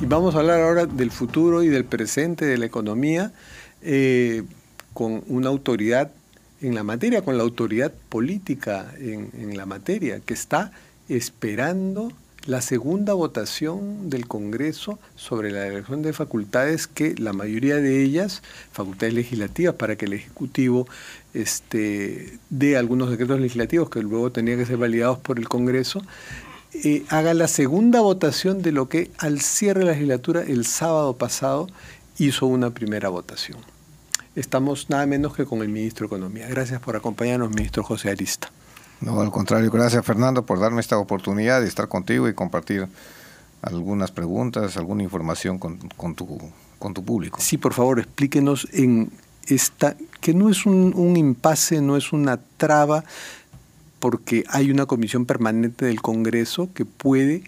Y vamos a hablar ahora del futuro y del presente de la economía eh, con una autoridad en la materia, con la autoridad política en, la materia, que está esperando la segunda votación del Congreso sobre la elección de facultades que la mayoría de ellas, facultades legislativas, para que el Ejecutivo este, dé algunos decretos legislativos que luego tenían que ser validados por el Congreso, eh, haga la segunda votación de lo que al cierre de la legislatura el sábado pasado hizo una primera votación. Estamos nada menos que con el ministro de Economía. Gracias por acompañarnos, ministro José Arista. No, al contrario, gracias Fernando por darme esta oportunidad de estar contigo y compartir algunas preguntas, alguna información con, con, tu, público. Sí, por favor, explíquenos en esta, que no es un, un impasse, no es una traba, porque hay una comisión permanente del Congreso que puede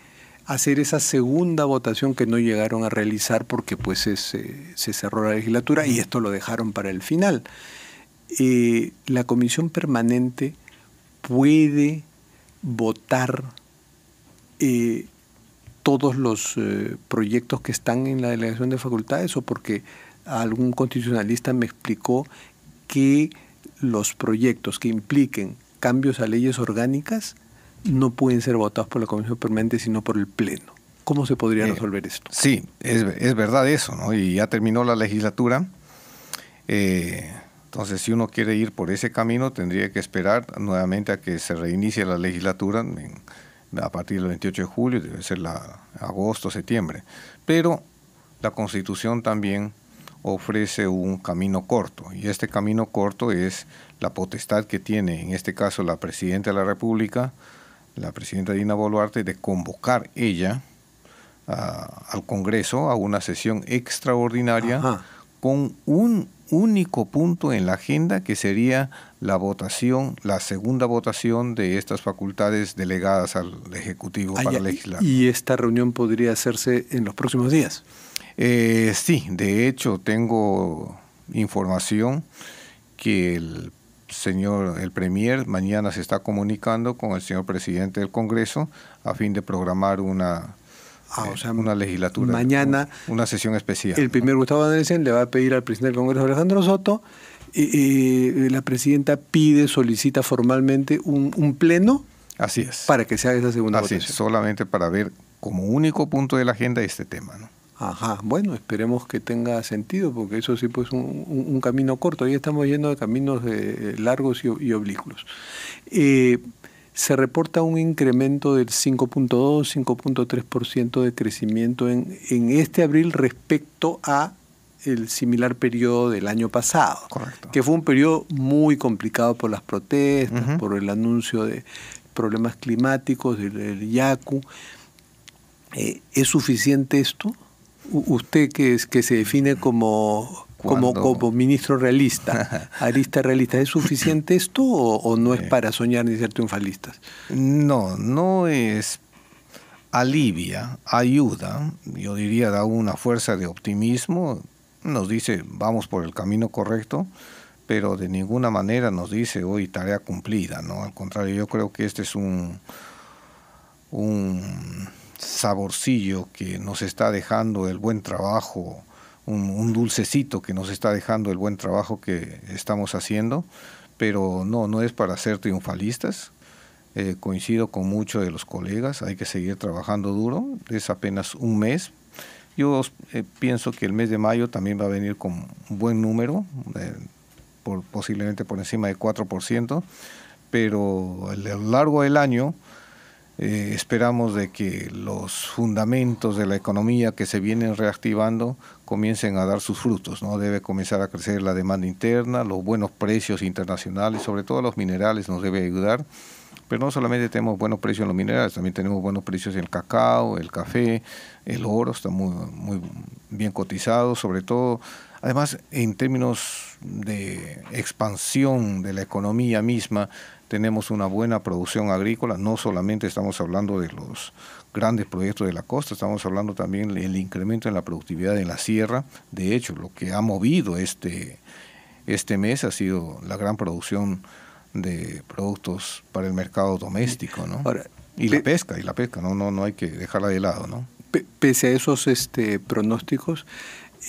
hacer esa segunda votación que no llegaron a realizar porque pues se cerró la legislatura y esto lo dejaron para el final. Eh, la comisión permanente puede votar eh, todos los eh, proyectos que están en la delegación de facultades o porque algún constitucionalista me explicó que los proyectos que impliquen cambios a leyes orgánicas no pueden ser votados por la Comisión Permanente, sino por el Pleno. ¿Cómo se podría eh, resolver esto? sí, es, verdad eso, ¿no? Y ya terminó la legislatura. Eh, entonces, si uno quiere ir por ese camino, tendría que esperar nuevamente a que se reinicie la legislatura a partir del 28 de julio, debe ser la, agosto, septiembre. Pero la Constitución también ofrece un camino corto y este camino corto es la potestad que tiene en este caso la presidenta de la República, la presidenta Dina Boluarte, de convocar ella al Congreso a una sesión extraordinaria con un único punto en la agenda que sería la votación, la segunda votación de estas facultades delegadas al Ejecutivo ah, para legislar. Y esta reunión podría hacerse en los próximos días. Eh, sí, de hecho tengo información que el señor, el Premier, mañana se está comunicando con el señor presidente del Congreso a fin de programar una, ah, eh, una legislatura. Mañana. Una sesión especial. El primer Gustavo Andrés le va a pedir al presidente del Congreso, Alejandro Soto, y, la presidenta pide, solicita formalmente un, pleno. Así es. Para que se haga esa segunda Así Es, solamente para ver como único punto de la agenda este tema, ¿no? Ajá, bueno, esperemos que tenga sentido, porque eso sí pues un, un, camino corto. Ahí estamos yendo de caminos eh, largos y, oblicuos. Eh, se reporta un incremento del 5.2-5.3% de crecimiento en, este abril respecto a el similar periodo del año pasado, que fue un periodo muy complicado por las protestas, por el anuncio de problemas climáticos, del, del eh, ¿Es suficiente esto? usted que, es, que se define como, como, como, ministro realista, arista realista, ¿es suficiente esto o, no es para soñar ni ser triunfalistas? No, no es alivia, ayuda, yo diría da una fuerza de optimismo, nos dice vamos por el camino correcto, pero de ninguna manera nos dice hoy tarea cumplida, ¿no? Al contrario, yo creo que este es un saborcillo que nos está dejando el buen trabajo, un, dulcecito que nos está dejando el buen trabajo que estamos haciendo, pero no, no es para ser triunfalistas. Eh, coincido con muchos de los colegas, hay que seguir trabajando duro, es apenas un mes. Yo eh, pienso que el mes de mayo también va a venir con un buen número, eh, posiblemente por encima de 4%, pero a lo largo del año eh, esperamos de que los fundamentos de la economía que se vienen reactivando comiencen a dar sus frutos, ¿no? Debe comenzar a crecer la demanda interna, los buenos precios internacionales, sobre todo los minerales nos debe ayudar. Pero no solamente tenemos buenos precios en los minerales, también tenemos buenos precios en el cacao, el café, el oro, está muy, muy bien cotizado, sobre todo Además, en términos de expansión de la economía misma, tenemos una buena producción agrícola, no solamente estamos hablando de los grandes proyectos de la costa, estamos hablando también del incremento en la productividad en la sierra. De hecho, lo que ha movido este, este mes ha sido la gran producción de productos para el mercado doméstico, ¿no? y la pesca, y la pesca, no, no, hay que dejarla de lado, ¿no? Pese a esos este, pronósticos,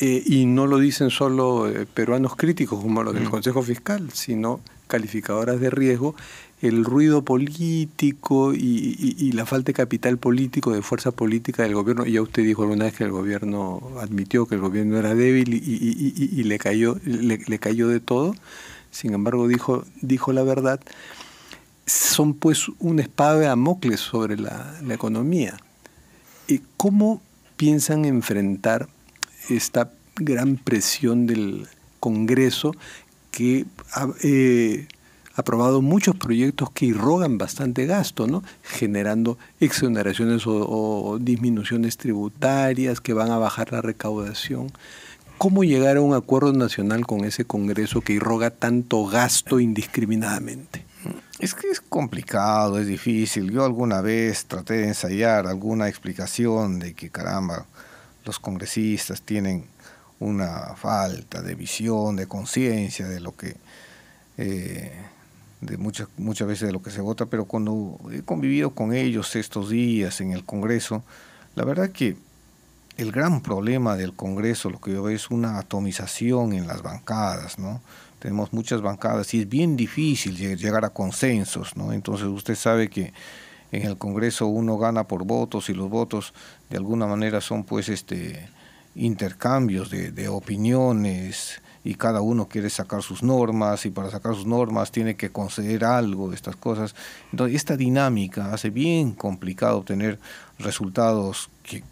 eh, y no lo dicen solo eh, peruanos críticos como los del mm. Consejo Fiscal, sino calificadoras de riesgo el ruido político y, la falta de capital político, de fuerza política del gobierno. Ya usted dijo alguna vez que el gobierno admitió que el gobierno era débil y, le, cayó, le, cayó de todo. Sin embargo, dijo, la verdad. Son pues un espada de mocles sobre la, economía. ¿Y eh, ¿Cómo piensan enfrentar esta gran presión del Congreso que eh, ha aprobado muchos proyectos que irrogan bastante gasto, ¿no? generando exoneraciones o, o disminuciones tributarias que van a bajar la recaudación. ¿Cómo llegar a un acuerdo nacional con ese Congreso que irroga tanto gasto indiscriminadamente? Es que es complicado, es difícil. Yo alguna vez traté de ensayar alguna explicación de que, caramba, los congresistas tienen una falta de visión, de conciencia, de lo que, eh, de muchas, muchas veces de lo que se vota, pero cuando he convivido con ellos estos días en el Congreso, la verdad que el gran problema del Congreso, lo que yo veo es una atomización en las bancadas, ¿no? Tenemos muchas bancadas y es bien difícil llegar a consensos, ¿no? Entonces usted sabe que en el Congreso uno gana por votos y los votos de alguna manera son pues este intercambios de, opiniones y cada uno quiere sacar sus normas y para sacar sus normas tiene que conceder algo, de estas cosas. Entonces, esta dinámica hace bien complicado obtener resultados que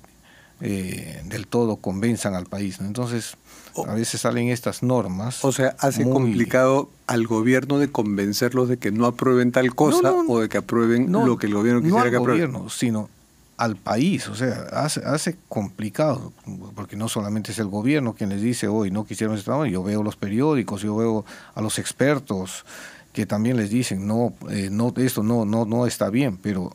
eh, del todo convenzan al país. Entonces, a veces salen estas normas. O sea, hace complicado al gobierno de convencerlos de que no aprueben tal cosa o de que aprueben lo que el gobierno quisiera que aprueben. sino al país, o sea, hace, complicado, porque no solamente es el gobierno quien les dice hoy no quisieron este trabajo, yo veo los periódicos, yo veo a los expertos que también les dicen no, eh, no esto no, no, no está bien, pero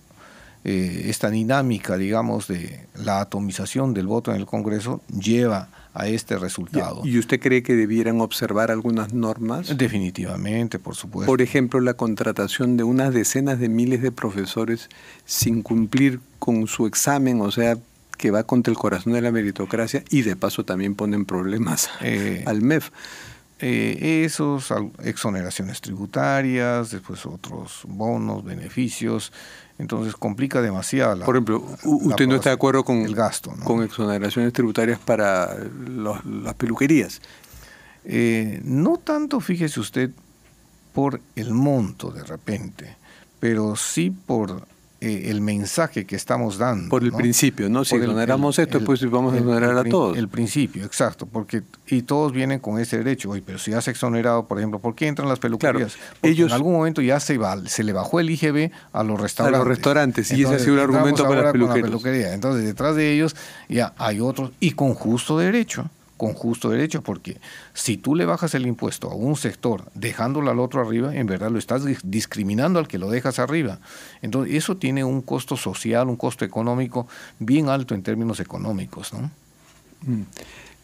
eh, esta dinámica, digamos, de la atomización del voto en el Congreso lleva a este resultado. ¿Y usted cree que debieran observar algunas normas? Definitivamente, por supuesto. Por ejemplo, la contratación de unas decenas de miles de profesores sin cumplir con su examen, o sea, que va contra el corazón de la meritocracia y de paso también ponen problemas eh. al MEF. Eh, esos, exoneraciones tributarias, después otros bonos, beneficios. Entonces complica demasiado la. Por ejemplo, usted no está de acuerdo con el gasto, con exoneraciones tributarias para las peluquerías. Eh, no tanto, fíjese usted, por el monto de repente, pero sí por eh, el mensaje que estamos dando. Por el principio, ¿no? Si exoneramos esto, después pues vamos a exonerar a todos. El principio, exacto, porque y todos vienen con ese derecho. Oye, pero si ya has exonerado, por ejemplo, ¿por qué entran las peluquerías? ellos, en algún momento ya se, se le bajó el IGB a los restaurantes. A los restaurantes, y ese ha sido el argumento para las peluquerías. Entonces, detrás de ellos ya hay otros, y con justo derecho con justo derecho, porque si tú le bajas el impuesto a un sector dejándolo al otro arriba, en verdad lo estás discriminando al que lo dejas arriba. Entonces, eso tiene un costo social, un costo económico bien alto en términos económicos. ¿no? Mm.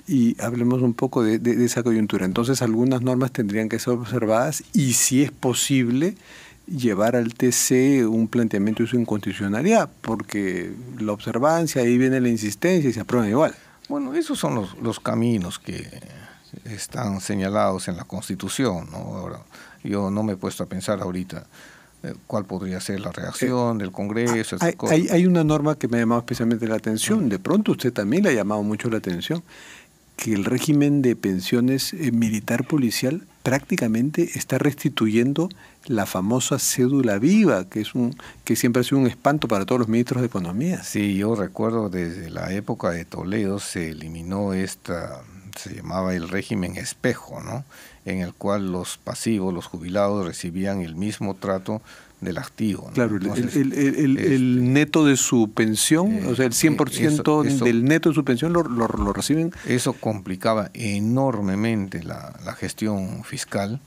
Y hablemos un poco de, esa coyuntura. Entonces, algunas normas tendrían que ser observadas y, si es posible, llevar al TC un planteamiento de su inconstitucionalidad, porque la observancia, ahí viene la insistencia y se aprueba igual. Bueno, esos son los, los caminos que están señalados en la Constitución. Ahora, yo no me he puesto a pensar ahorita eh, cuál podría ser la reacción del Congreso. Hay, hay, una norma que me ha llamado especialmente la atención, de pronto usted también le ha llamado mucho la atención, que el régimen de pensiones eh, militar policial prácticamente está restituyendo la famosa cédula viva, que, es un, que siempre ha sido un espanto para todos los ministros de Economía. Sí, yo recuerdo desde la época de Toledo se eliminó esta, se llamaba el régimen espejo, ¿no? en el cual los pasivos, los jubilados, recibían el mismo trato del activo. Claro, el, este, neto de su pensión, eh, o sea, el 100% del neto de su pensión lo, reciben. Eso complicaba enormemente la, gestión fiscal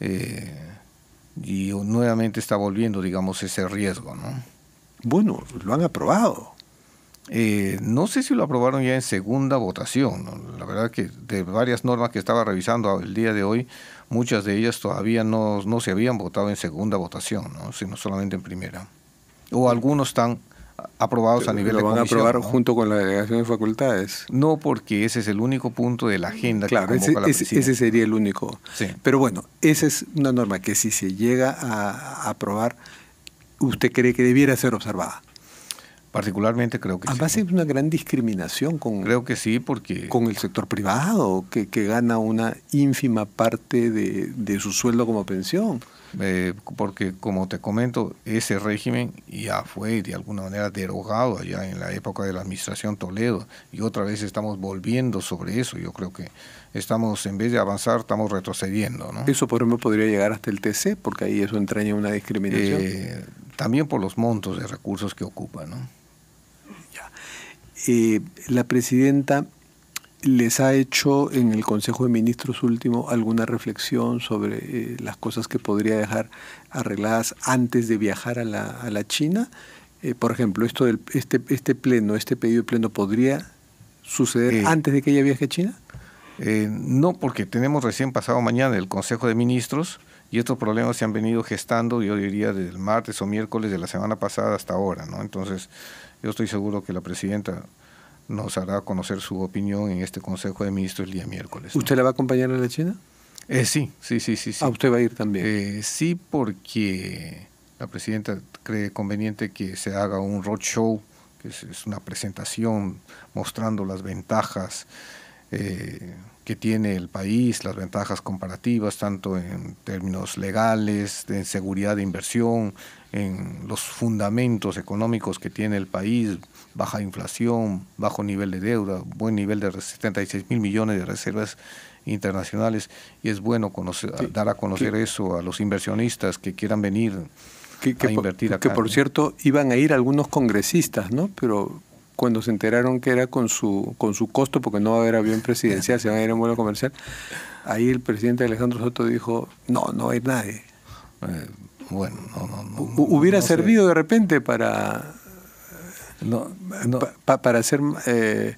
eh, y nuevamente está volviendo, digamos, ese riesgo. ¿no? Bueno, lo han aprobado. Eh, no sé si lo aprobaron ya en segunda votación. La verdad que de varias normas que estaba revisando el día de hoy, muchas de ellas todavía no, no se habían votado en segunda votación, sino solamente en primera. O algunos están aprobados a nivel lo van a aprobar junto con la delegación de facultades. No, porque ese es el único punto de la agenda claro, que ese, ese, sería el único. Pero bueno, esa es una norma que si se llega a aprobar, usted cree que debiera ser observada. Particularmente creo que Además sí. es una gran discriminación con... Creo que sí, porque... Con el sector privado, que, que gana una ínfima parte de, su sueldo como pensión. Eh, porque, como te comento, ese régimen ya fue de alguna manera derogado allá en la época de la administración Toledo y otra vez estamos volviendo sobre eso. Yo creo que estamos, en vez de avanzar, estamos retrocediendo. ¿no? Eso, por ejemplo, podría llegar hasta el TC, porque ahí eso entraña una discriminación. Eh, también por los montos de recursos que ocupa, ¿no? Eh, la presidenta les ha hecho en el Consejo de Ministros último alguna reflexión sobre eh, las cosas que podría dejar arregladas antes de viajar a la, China. Eh, por ejemplo, esto este, este, pleno, este pedido de pleno, ¿podría suceder antes de que ella viaje a China? no, porque tenemos recién pasado mañana el Consejo de Ministros y estos problemas se han venido gestando, yo diría, desde el martes o miércoles de la semana pasada hasta ahora, ¿no? Entonces, yo estoy seguro que la presidenta nos hará conocer su opinión en este Consejo de Ministros el día miércoles. ¿Usted la va a acompañar a la China? Eh, sí, sí, sí, sí, ah, usted va a ir también. Eh, sí, porque la presidenta cree conveniente que se haga un roadshow, que es, una presentación mostrando las ventajas. Eh, que tiene el país, las ventajas comparativas, tanto en términos legales, en seguridad de inversión, en los fundamentos económicos que tiene el país, baja inflación, bajo nivel de deuda, buen nivel de 76 mil millones de reservas internacionales, y es bueno conocer, dar a conocer eso a los inversionistas que quieran venir que, a invertir Que por cierto, iban a ir algunos congresistas, ¿no? Pero cuando se enteraron que era con su, con su costo, porque no va a haber avión presidencial, se van a ir en vuelo comercial, ahí el presidente Alejandro Soto dijo, no, no hay nadie. Eh, bueno, no, no, Hubiera servido de repente para, ser para eh, hacer eh,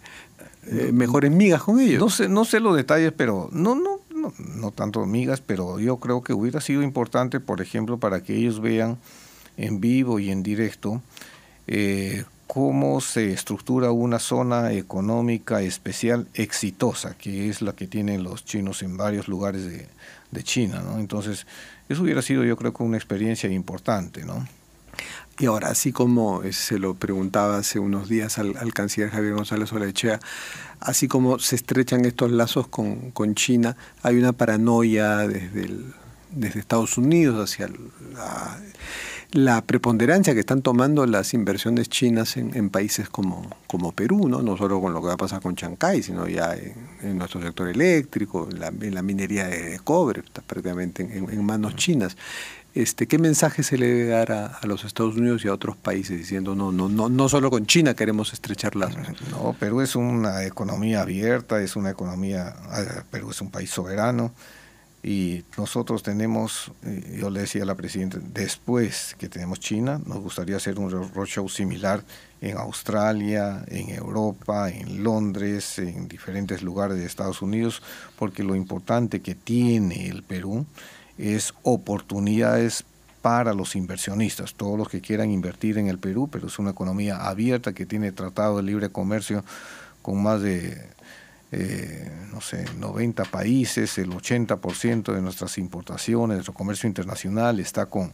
mejores migas con ellos. No sé, no sé los detalles, pero no, no, no, tanto migas, pero yo creo que hubiera sido importante, por ejemplo, para que ellos vean en vivo y en directo cómo se estructura una zona económica especial exitosa, que es la que tienen los chinos en varios lugares de, China. Entonces, eso hubiera sido yo creo que una experiencia importante. ¿no? Y ahora, así como eh, se lo preguntaba hace unos días al, canciller Javier González Olechea, así como se estrechan estos lazos con, China, hay una paranoia desde, desde Estados Unidos hacia la la preponderancia que están tomando las inversiones chinas en, países como, como Perú, ¿no? no solo con lo que va a pasar con Chancay, sino ya en, nuestro sector eléctrico, en la, minería de, cobre, está prácticamente en, manos chinas. Este, ¿Qué mensaje se le debe dar a, los Estados Unidos y a otros países diciendo no, no, no, no solo con China queremos estrechar las... No, Perú es una economía abierta, es una economía, eh, Perú es un país soberano, y nosotros tenemos, eh, yo le decía a la presidenta, después que tenemos China, nos gustaría hacer un roadshow similar en Australia, en Europa, en Londres, en diferentes lugares de Estados Unidos, porque lo importante que tiene el Perú es oportunidades para los inversionistas, todos los que quieran invertir en el Perú, pero es una economía abierta que tiene tratado de libre comercio con más de eh, no sé, 90 países, el 80% de nuestras importaciones, nuestro comercio internacional está con,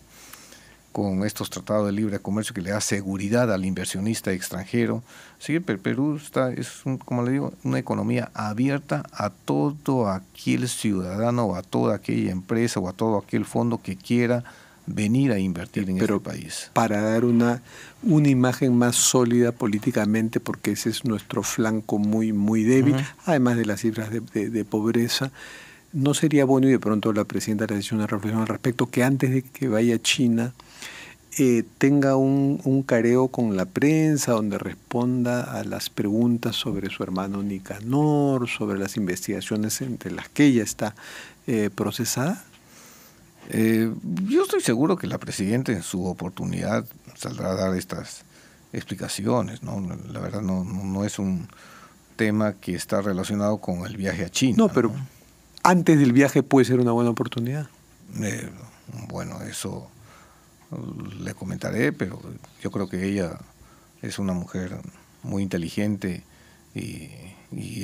con estos tratados de libre comercio que le da seguridad al inversionista extranjero. Así que Perú está, es, como le digo, una economía abierta a todo aquel ciudadano o a toda aquella empresa o a todo aquel fondo que quiera venir a invertir en el este país. Para dar una, una imagen más sólida políticamente, porque ese es nuestro flanco muy, muy débil, además de las cifras de, pobreza. ¿no sería bueno, y de pronto la presidenta le ha una reflexión al respecto, que antes de que vaya a China eh, tenga un, careo con la prensa donde responda a las preguntas sobre su hermano Nicanor, sobre las investigaciones entre las que ella está eh, procesada? Eh, yo estoy seguro que la presidenta en su oportunidad saldrá a dar estas explicaciones, ¿no? La verdad no, no es un tema que está relacionado con el viaje a China. No, pero antes del viaje puede ser una buena oportunidad. Eh, bueno, eso le comentaré, pero yo creo que ella es una mujer muy inteligente y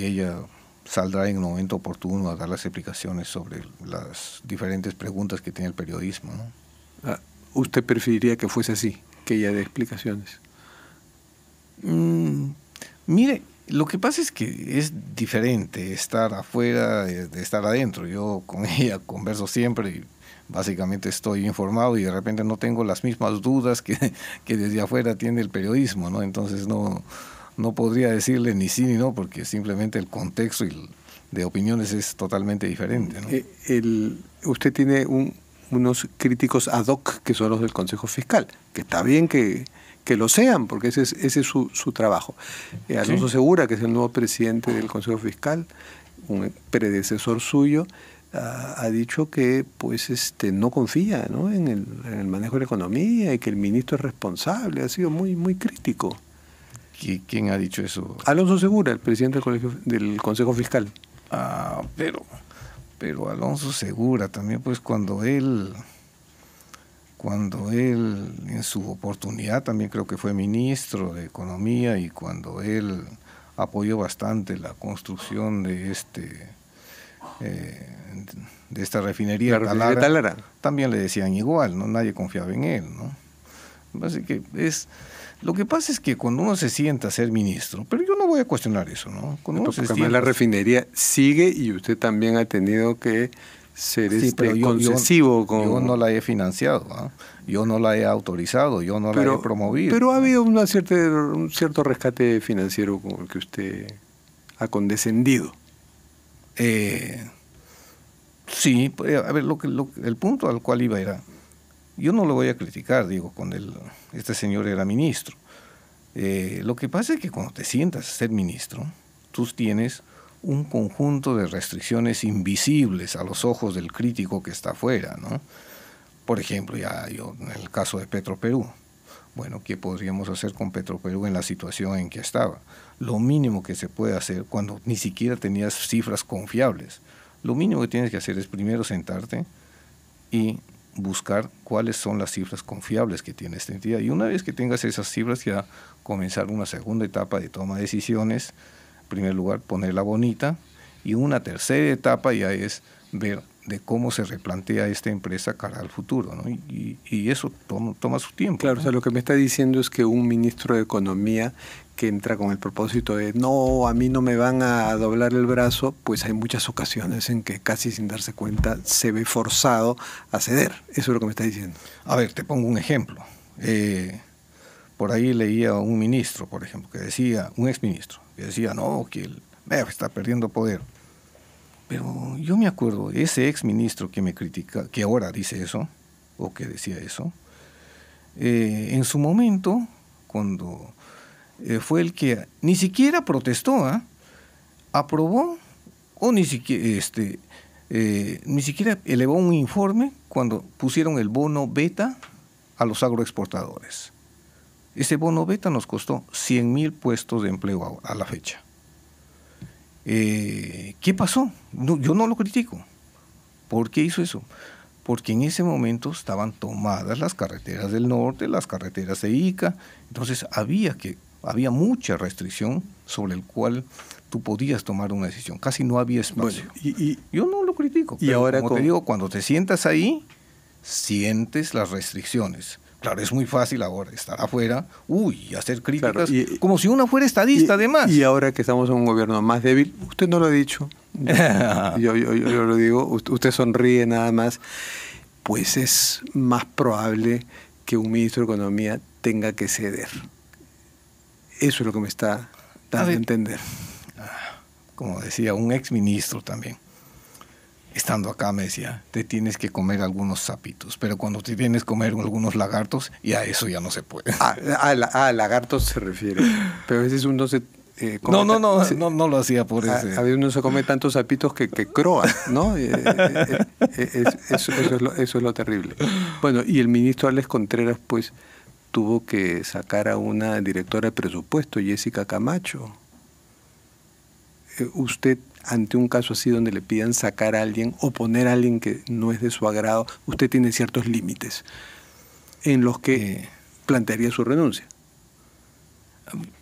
ella saldrá en un momento oportuno a dar las explicaciones sobre las diferentes preguntas que tiene el periodismo. Ah, ¿Usted preferiría que fuese así, que ella dé explicaciones? Mm, mire, lo que pasa es que es diferente estar afuera de, estar adentro. Yo con ella converso siempre y básicamente estoy informado y de repente no tengo las mismas dudas que, que desde afuera tiene el periodismo, ¿no? Entonces no no podría decirle ni sí ni no, porque simplemente el contexto de opiniones es totalmente diferente. Eh, usted tiene unos críticos ad hoc que son los del Consejo Fiscal, que está bien que, lo sean, porque ese es, ese su, su trabajo. Eh, Alonso Segura, que es el nuevo presidente del Consejo Fiscal, un predecesor suyo, ha, dicho que pues este no confía En, el, manejo de la economía y que el ministro es responsable, ha sido muy, muy crítico. ¿Quién ha dicho eso? Alonso Segura, el presidente del, Consejo Fiscal. Ah, pero, pero Alonso Segura también, pues cuando él, cuando él en su oportunidad también creo que fue ministro de Economía y cuando él apoyó bastante la construcción de este eh, de esta refinería, de Talara, también le decían igual, no nadie confiaba en él, ¿no? es. Lo que pasa es que cuando uno se sienta a ser ministro, pero yo no voy a cuestionar eso, ¿no? Cuando se la refinería sigue y usted también ha tenido que ser este concesivo. Yo, con... yo no la he financiado, ¿ah? yo no la he autorizado, yo no la he promovido. Pero ha habido una cierta, un cierto rescate financiero con el que usted ha condescendido. Eh, sí, pues, a ver, lo que, el punto al cual iba era, yo no lo voy a criticar, digo, con el, este señor era ministro. Eh, lo que pasa es que cuando te sientas a ser ministro, tú tienes un conjunto de restricciones invisibles a los ojos del crítico que está afuera, ¿no? Por ejemplo, ya yo en el caso de Petro Perú. Bueno, ¿qué podríamos hacer con Petro Perú en la situación en que estaba? Lo mínimo que se puede hacer cuando ni siquiera tenías cifras confiables. Lo mínimo que tienes que hacer es primero sentarte y buscar cuáles son las cifras confiables que tiene esta entidad. Y una vez que tengas esas cifras, ya comenzar una segunda etapa de toma de decisiones. En primer lugar, ponerla bonita. Y una tercera etapa ya es ver de cómo se replantea esta empresa cara al futuro. ¿no? Y, eso toma, toma, su tiempo. Claro, o sea, lo que me está diciendo es que un ministro de Economía que entra con el propósito de no, a mí no me van a doblar el brazo, pues hay muchas ocasiones en que casi sin darse cuenta se ve forzado a ceder. Eso es lo que me está diciendo. A ver, te pongo un ejemplo. Eh, por ahí leía un ministro, por ejemplo, que decía, un exministro, que decía, no, que él está perdiendo poder. Pero yo me acuerdo, ese exministro que me critica, que ahora dice eso, o que decía eso, eh, en su momento, cuando eh, fue el que ni siquiera protestó, ¿ah? aprobó o ni siquiera, este, eh, ni siquiera elevó un informe cuando pusieron el bono beta a los agroexportadores. Ese bono beta nos costó 100 mil puestos de empleo a, la fecha. Eh, ¿Qué pasó? yo no lo critico. ¿Por qué hizo eso? Porque en ese momento estaban tomadas las carreteras del norte, las carreteras de Ica, entonces había que había mucha restricción sobre el cual tú podías tomar una decisión. Casi no había espacio. y, Yo no lo critico. Y ahora como te digo, cuando te sientas ahí, sientes las restricciones. Claro, es muy fácil ahora estar afuera, uy, hacer críticas, como si uno fuera estadista además. Y ahora que estamos en un gobierno más débil, usted no lo ha dicho, yo, lo digo, usted sonríe nada más, pues es más probable que un ministro de Economía tenga que ceder. Eso es lo que me está dando a entender. Ah, como decía un ex ministro también, estando acá me decía, te tienes que comer algunos sapitos, pero cuando te tienes que comer algunos lagartos, ya eso ya no se puede. Ah, ah a, ah, lagartos se refiere, pero a veces uno se... Eh, no, no, no, no, lo hacía por eso. A, veces uno se come tantos sapitos que, croa, ¿no? Eh, eh, eso, es lo, eso es lo terrible. Bueno, y el ministro Alex Contreras, pues, tuvo que sacar a una directora de presupuesto, Jessica Camacho. Eh, usted ante un caso así donde le pidan sacar a alguien o poner a alguien que no es de su agrado, usted tiene ciertos límites en los que eh. plantearía su renuncia.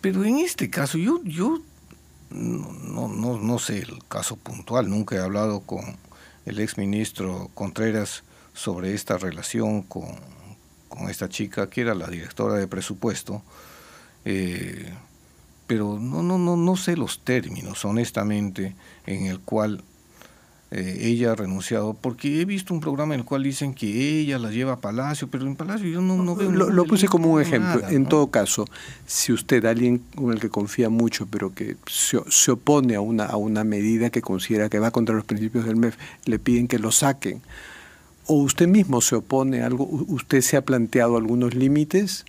Pero en este caso, yo, yo no, no, no sé el caso puntual, nunca he hablado con el exministro Contreras sobre esta relación con con esta chica que era la directora de presupuesto, eh, pero no, no, no, no sé los términos, honestamente, en el cual eh, ella ha renunciado, porque he visto un programa en el cual dicen que ella la lleva a Palacio, pero en Palacio yo no, veo... Lo, puse como un ejemplo. en todo caso, si usted, alguien con el que confía mucho, pero que se, se, opone a una, a una medida que considera que va contra los principios del MEF, le piden que lo saquen o usted mismo se opone a algo, usted se ha planteado algunos límites.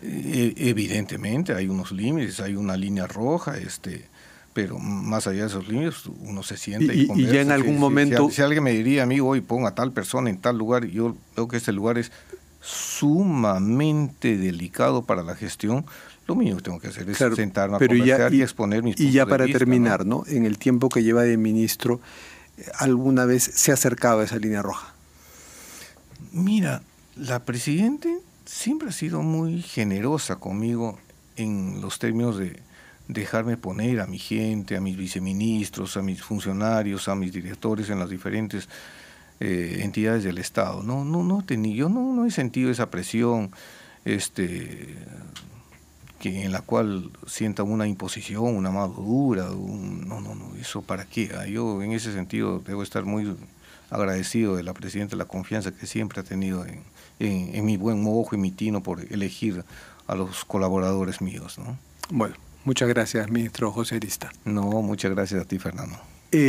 E, evidentemente hay unos límites, hay una línea roja, este, pero más allá de esos límites uno se siente y, ya en algún momento si, alguien me diría a mí, hoy ponga a tal persona en tal lugar, yo veo que este lugar es sumamente delicado para la gestión. Lo mínimo que tengo que hacer es sentarme a conversar y, exponer mis Y ya para terminar, ¿no? En el tiempo que lleva de ministro, ¿alguna vez se ha acercado a esa línea roja? Mira, la Presidenta siempre ha sido muy generosa conmigo en los términos de dejarme poner a mi gente, a mis viceministros, a mis funcionarios, a mis directores en las diferentes eh, entidades del Estado. No, no, no yo no, no he sentido esa presión, este, que en la cual sienta una imposición, una madura, dura, no, no, no, eso para qué. Ah, yo en ese sentido debo estar muy agradecido de la Presidenta la confianza que siempre ha tenido en, mi buen mojo y mi tino por elegir a los colaboradores míos. ¿no? Bueno, muchas gracias, ministro José Arista. No, muchas gracias a ti, Fernando. Eh,